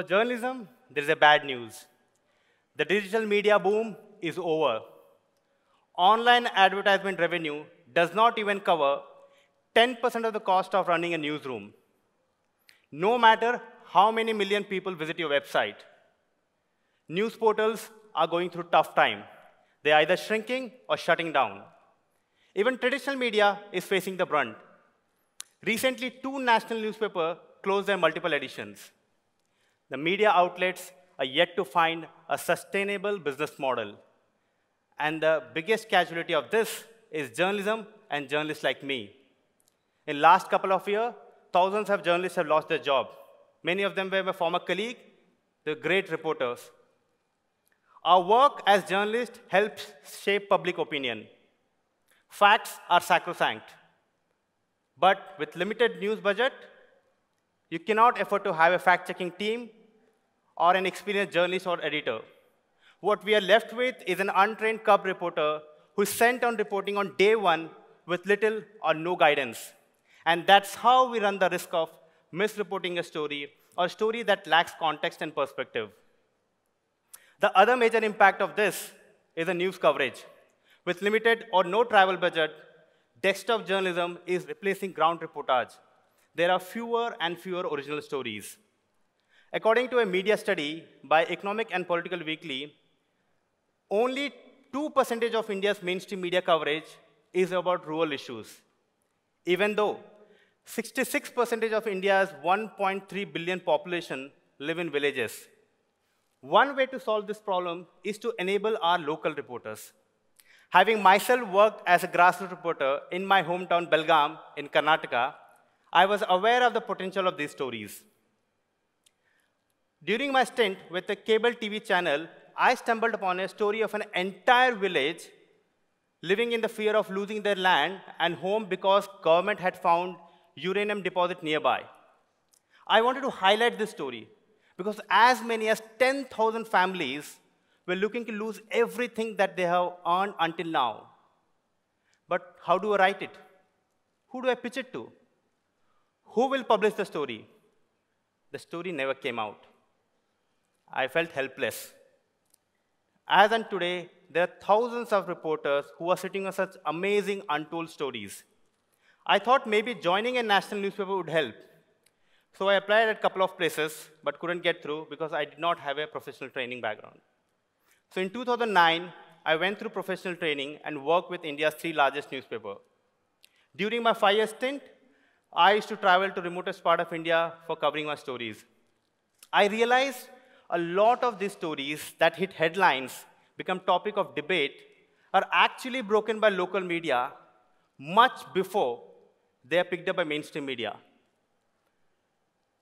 for journalism, there is a bad news. The digital media boom is over. Online advertisement revenue does not even cover 10% of the cost of running a newsroom. No matter how many million people visit your website, news portals are going through tough time. They're either shrinking or shutting down. Even traditional media is facing the brunt. Recently, two national newspapers closed their multiple editions the media outlets are yet to find a sustainable business model. And the biggest casualty of this is journalism and journalists like me. In last couple of years, thousands of journalists have lost their job. Many of them were my former colleague, the great reporters. Our work as journalists helps shape public opinion. Facts are sacrosanct. But with limited news budget, you cannot afford to have a fact-checking team or an experienced journalist or editor. What we are left with is an untrained cub reporter who is sent on reporting on day one with little or no guidance. And that's how we run the risk of misreporting a story or a story that lacks context and perspective. The other major impact of this is the news coverage. With limited or no travel budget, desktop journalism is replacing ground reportage. There are fewer and fewer original stories. According to a media study by Economic and Political Weekly, only 2% of India's mainstream media coverage is about rural issues, even though 66% of India's 1.3 billion population live in villages. One way to solve this problem is to enable our local reporters. Having myself worked as a grassroots reporter in my hometown Belgaum in Karnataka, I was aware of the potential of these stories. During my stint with a cable TV channel, I stumbled upon a story of an entire village living in the fear of losing their land and home because government had found uranium deposit nearby. I wanted to highlight this story because as many as 10,000 families were looking to lose everything that they have earned until now. But how do I write it? Who do I pitch it to? Who will publish the story? The story never came out. I felt helpless. As and today, there are thousands of reporters who are sitting on such amazing untold stories. I thought maybe joining a national newspaper would help. So I applied at a couple of places, but couldn't get through because I did not have a professional training background. So in 2009, I went through professional training and worked with India's three largest newspaper. During my five-year stint, I used to travel to remotest part of India for covering my stories. I realized a lot of these stories that hit headlines, become topic of debate, are actually broken by local media much before they are picked up by mainstream media.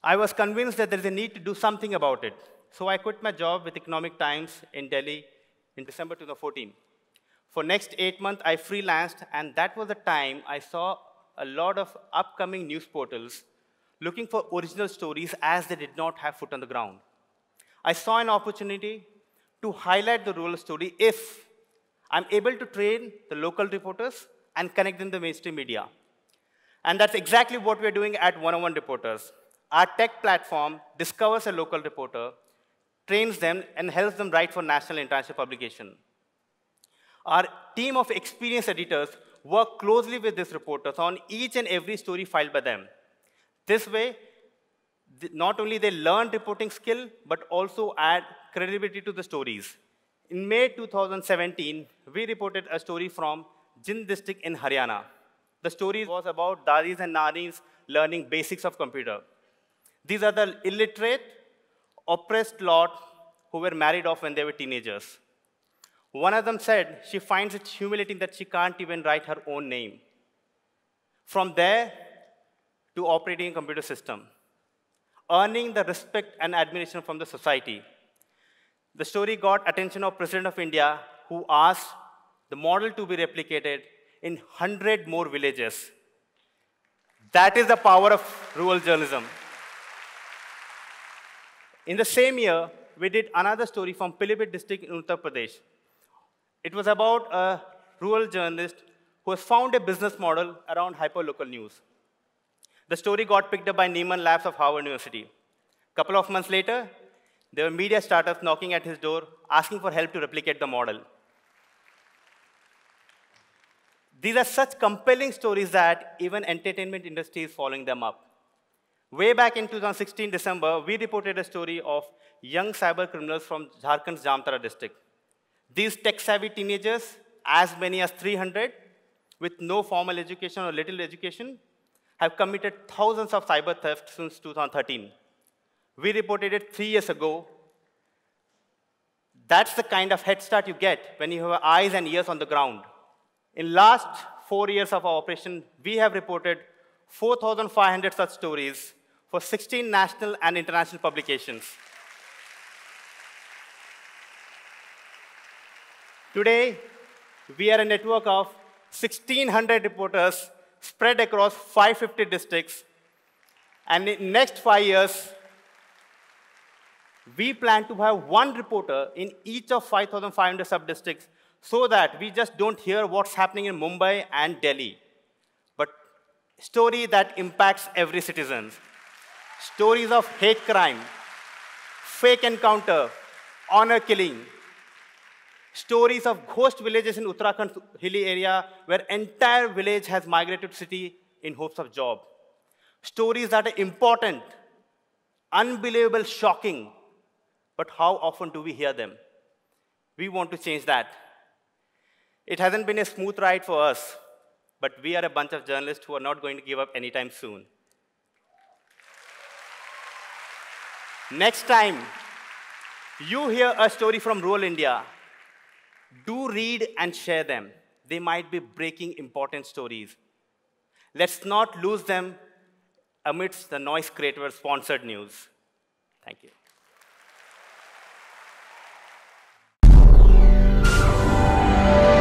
I was convinced that there is a need to do something about it. So I quit my job with Economic Times in Delhi in December 2014. For next eight months, I freelanced, and that was the time I saw a lot of upcoming news portals looking for original stories as they did not have foot on the ground. I saw an opportunity to highlight the rural story if I'm able to train the local reporters and connect them to mainstream media. And that's exactly what we're doing at 101 Reporters. Our tech platform discovers a local reporter, trains them, and helps them write for national and international publication. Our team of experienced editors work closely with these reporters on each and every story filed by them. This way, not only they learn reporting skill, but also add credibility to the stories. In May 2017, we reported a story from Jind district in Haryana. The story was about dadis and nanis learning basics of computer. These are the illiterate, oppressed lot who were married off when they were teenagers. One of them said she finds it humiliating that she can't even write her own name. From there to operating a computer system earning the respect and admiration from the society. The story got attention of President of India, who asked the model to be replicated in 100 more villages. That is the power of rural journalism. In the same year, we did another story from Pilibhit district in Uttar Pradesh. It was about a rural journalist who has found a business model around hyperlocal news. The story got picked up by Neiman Labs of Harvard University. A couple of months later, there were media startups knocking at his door, asking for help to replicate the model. These are such compelling stories that even entertainment industry is following them up. Way back in 2016 December, we reported a story of young cyber criminals from Jharkhand's Jamtara district. These tech-savvy teenagers, as many as 300, with no formal education or little education, have committed thousands of cyber thefts since 2013. We reported it three years ago. That's the kind of head start you get when you have eyes and ears on the ground. In last four years of our operation, we have reported 4,500 such stories for 16 national and international publications. Today, we are a network of 1,600 reporters spread across 550 districts. And in next five years, we plan to have one reporter in each of 5,500 sub-districts so that we just don't hear what's happening in Mumbai and Delhi, but story that impacts every citizen. Stories of hate crime, fake encounter, honor killing, stories of ghost villages in Uttarakhand hilly area where entire village has migrated to city in hopes of job. Stories that are important, unbelievable, shocking, but how often do we hear them? We want to change that. It hasn't been a smooth ride for us, but we are a bunch of journalists who are not going to give up anytime soon. Next time you hear a story from rural India, do read and share them. They might be breaking important stories. Let's not lose them amidst the noise creator sponsored news. Thank you. you